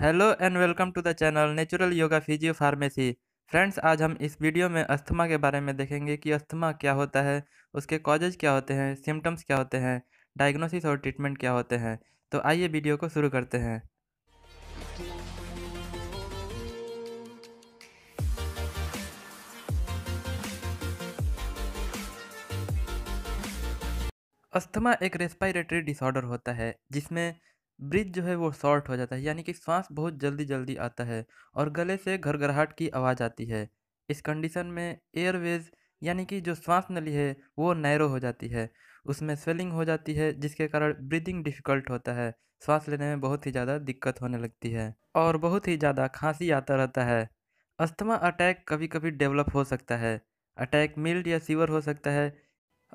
hello and welcome to the channel natural yoga physio pharmacy friends आज हम इस video में अस्थमा के बारे में देखेंगे कि अस्थमा क्या होता है उसके कॉजेज क्या होते हैं सिम्टम्स क्या होते हैं डायग्नोसिस और ट्रीटमेंट क्या होते हैं तो आइए वीडियो को शुरू करते हैं अस्थमा एक रेस्पिरेटरी डिसऑर्डर होता है जिसमें ब्रिज जो है वो शॉर्ट हो जाता है यानी कि सांस बहुत जल्दी जल्दी आता है और गले से घरघराहट की आवाज़ आती है इस कंडीशन में एयरवेज यानी कि जो सांस नली है वो नैरो हो जाती है उसमें स्वेलिंग हो जाती है जिसके कारण ब्रीदिंग डिफ़िकल्ट होता है सांस लेने में बहुत ही ज़्यादा दिक्कत होने लगती है और बहुत ही ज़्यादा खांसी आता रहता है अस्थमा अटैक कभी कभी डेवलप हो सकता है अटैक मिल्ड या सीवर हो सकता है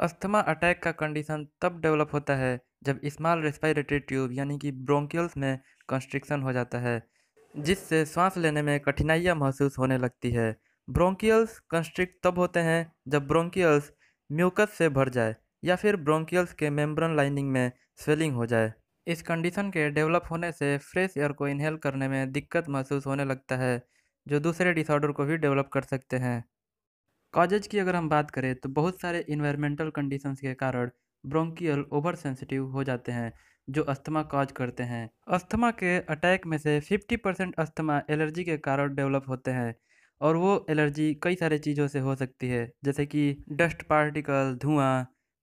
अस्थमा अटैक का कंडीशन तब डेवलप होता है जब स्मॉल रेस्पायरेटरी ट्यूब यानी कि ब्रोंकियल्स में कंस्ट्रिक्शन हो जाता है जिससे सांस लेने में कठिनाइयाँ महसूस होने लगती है ब्रोंकियल्स कंस्ट्रिक्ट तब होते हैं जब ब्रोंकियल्स म्यूकस से भर जाए या फिर ब्रोंकियल्स के मेम्ब्रेन लाइनिंग में स्वेलिंग हो जाए इस कंडीशन के डेवलप होने से फ्रेश एयर को इनहेल करने में दिक्कत महसूस होने लगता है जो दूसरे डिसऑर्डर को भी डेवलप कर सकते हैं कॉजेज की अगर हम बात करें तो बहुत सारे इन्वायरमेंटल कंडीशंस के कारण ब्रोंकियल ओवर सेंसिटिव हो जाते हैं जो अस्थमा काज करते हैं अस्थमा के अटैक में से 50 परसेंट अस्थमा एलर्जी के कारण डेवलप होते हैं और वो एलर्जी कई सारे चीज़ों से हो सकती है जैसे कि डस्ट पार्टिकल धुआं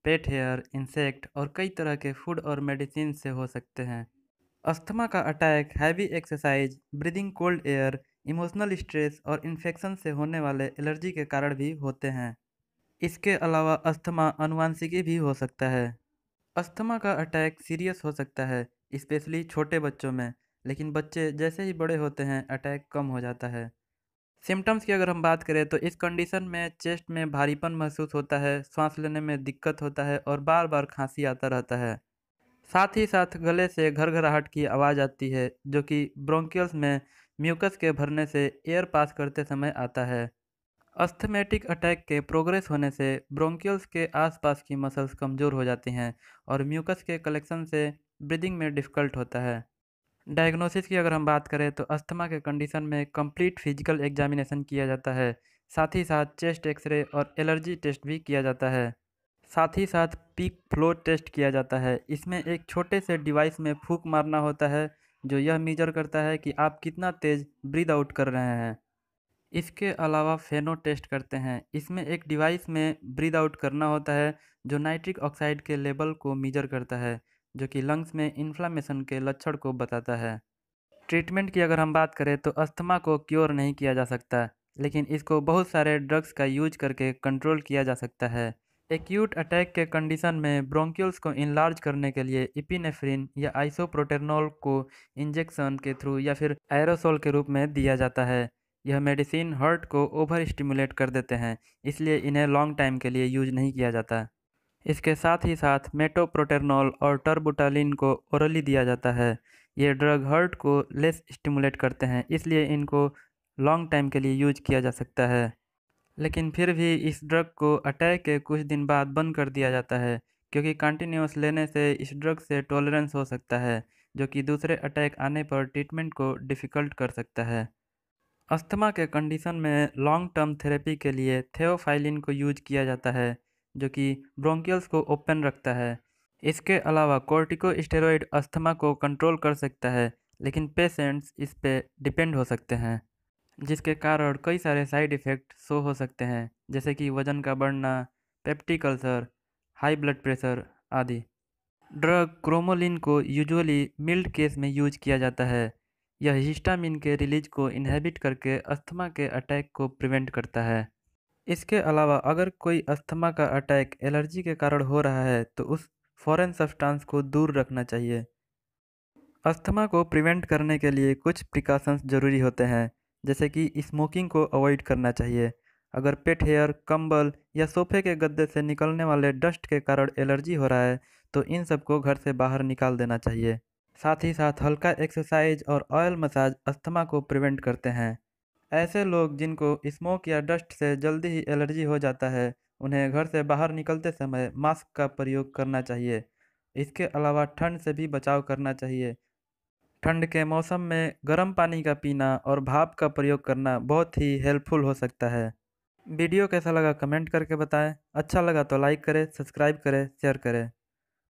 पेट हेयर इंसेक्ट और कई तरह के फूड और मेडिसिन से हो सकते हैं अस्थमा का attack heavy exercise breathing cold air emotional stress और इन्फेक्शन से होने वाले एलर्जी के कारण भी होते हैं इसके अलावा अस्थमा अनुवांशिकी भी हो सकता है अस्थमा का अटैक सीरियस हो सकता है स्पेशली छोटे बच्चों में लेकिन बच्चे जैसे ही बड़े होते हैं अटैक कम हो जाता है सिम्टम्स की अगर हम बात करें तो इस कंडीशन में चेस्ट में भारीपन महसूस होता है सांस लेने में दिक्कत होता है और बार बार खांसी आता रहता है साथ ही साथ गले से घर घराहट की आवाज़ आती है जो कि ब्रोंकियल्स में म्यूकस के भरने से एयर पास करते समय आता है अस्थमेटिक अटैक के प्रोग्रेस होने से ब्रोंकियल्स के आसपास की मसल्स कमज़ोर हो जाती हैं और म्यूकस के कलेक्शन से ब्रीदिंग में डिफ़िकल्ट होता है डायग्नोसिस की अगर हम बात करें तो अस्थमा के कंडीशन में कंप्लीट फिजिकल एग्जामिनेशन किया जाता है साथ ही साथ चेस्ट एक्सरे और एलर्जी टेस्ट भी किया जाता है साथ ही साथ पीक फ्लो टेस्ट किया जाता है इसमें एक छोटे से डिवाइस में फूक मारना होता है जो यह मेजर करता है कि आप कितना तेज़ ब्रीद आउट कर रहे हैं इसके अलावा फेनो टेस्ट करते हैं इसमें एक डिवाइस में ब्रीद आउट करना होता है जो नाइट्रिक ऑक्साइड के लेवल को मीजर करता है जो कि लंग्स में इन्फ्लामेशन के लक्षण को बताता है ट्रीटमेंट की अगर हम बात करें तो अस्थमा को क्योर नहीं किया जा सकता लेकिन इसको बहुत सारे ड्रग्स का यूज करके कंट्रोल किया जा सकता है एक्यूट अटैक के कंडीशन में ब्रोंक्यूल्स को इनलार्ज करने के लिए इपिनेफ्रिन या आइसोप्रोटेनॉल को इंजेक्शन के थ्रू या फिर एरोसोल के रूप में दिया जाता है यह मेडिसिन हर्ट को ओवर स्टिमुलेट कर देते हैं इसलिए इन्हें लॉन्ग टाइम के लिए यूज नहीं किया जाता इसके साथ ही साथ मेटोप्रोटेनॉल और टर्बुटालिन को ओरली दिया जाता है ये ड्रग हर्ट को लेस स्टिमुलेट करते हैं इसलिए इनको लॉन्ग टाइम के लिए यूज किया जा सकता है लेकिन फिर भी इस ड्रग को अटैक के कुछ दिन बाद बंद कर दिया जाता है क्योंकि कंटिन्यूस लेने से इस ड्रग से टॉलरेंस हो सकता है जो कि दूसरे अटैक आने पर ट्रीटमेंट को डिफ़िकल्ट कर सकता है अस्थमा के कंडीशन में लॉन्ग टर्म थेरेपी के लिए थेओफाइलिन को यूज किया जाता है जो कि ब्रोंकियल्स को ओपन रखता है इसके अलावा कोर्टिको स्टेरॉइड अस्थमा को कंट्रोल कर सकता है लेकिन पेशेंट्स इस पे डिपेंड हो सकते हैं जिसके कारण कई सारे साइड इफ़ेक्ट शो हो सकते हैं जैसे कि वजन का बढ़ना peptic ulcer high blood pressure आदि ड्रग क्रोमोलिन को यूजुअली मिल्ड केस में यूज किया जाता है यह हिस्टामिन के रिलीज को इनहेबिट करके अस्थमा के अटैक को प्रिवेंट करता है इसके अलावा अगर कोई अस्थमा का अटैक एलर्जी के कारण हो रहा है तो उस फॉरेन सब्सटेंस को दूर रखना चाहिए अस्थमा को प्रिवेंट करने के लिए कुछ प्रिकॉशंस जरूरी होते हैं जैसे कि स्मोकिंग को अवॉइड करना चाहिए अगर पेट हेयर कंबल या सोफे के गद्दे से निकलने वाले डस्ट के कारण एलर्जी हो रहा है तो इन सबको घर से बाहर निकाल देना चाहिए साथ ही साथ हल्का एक्सरसाइज और ऑयल मसाज अस्थमा को प्रिवेंट करते हैं ऐसे लोग जिनको स्मोक या डस्ट से जल्दी ही एलर्जी हो जाता है उन्हें घर से बाहर निकलते समय मास्क का प्रयोग करना चाहिए इसके अलावा ठंड से भी बचाव करना चाहिए ठंड के मौसम में गर्म पानी का पीना और भाप का प्रयोग करना बहुत ही हेल्पफुल हो सकता है वीडियो कैसा लगा कमेंट करके बताएं अच्छा लगा तो लाइक करें सब्सक्राइब करें शेयर करें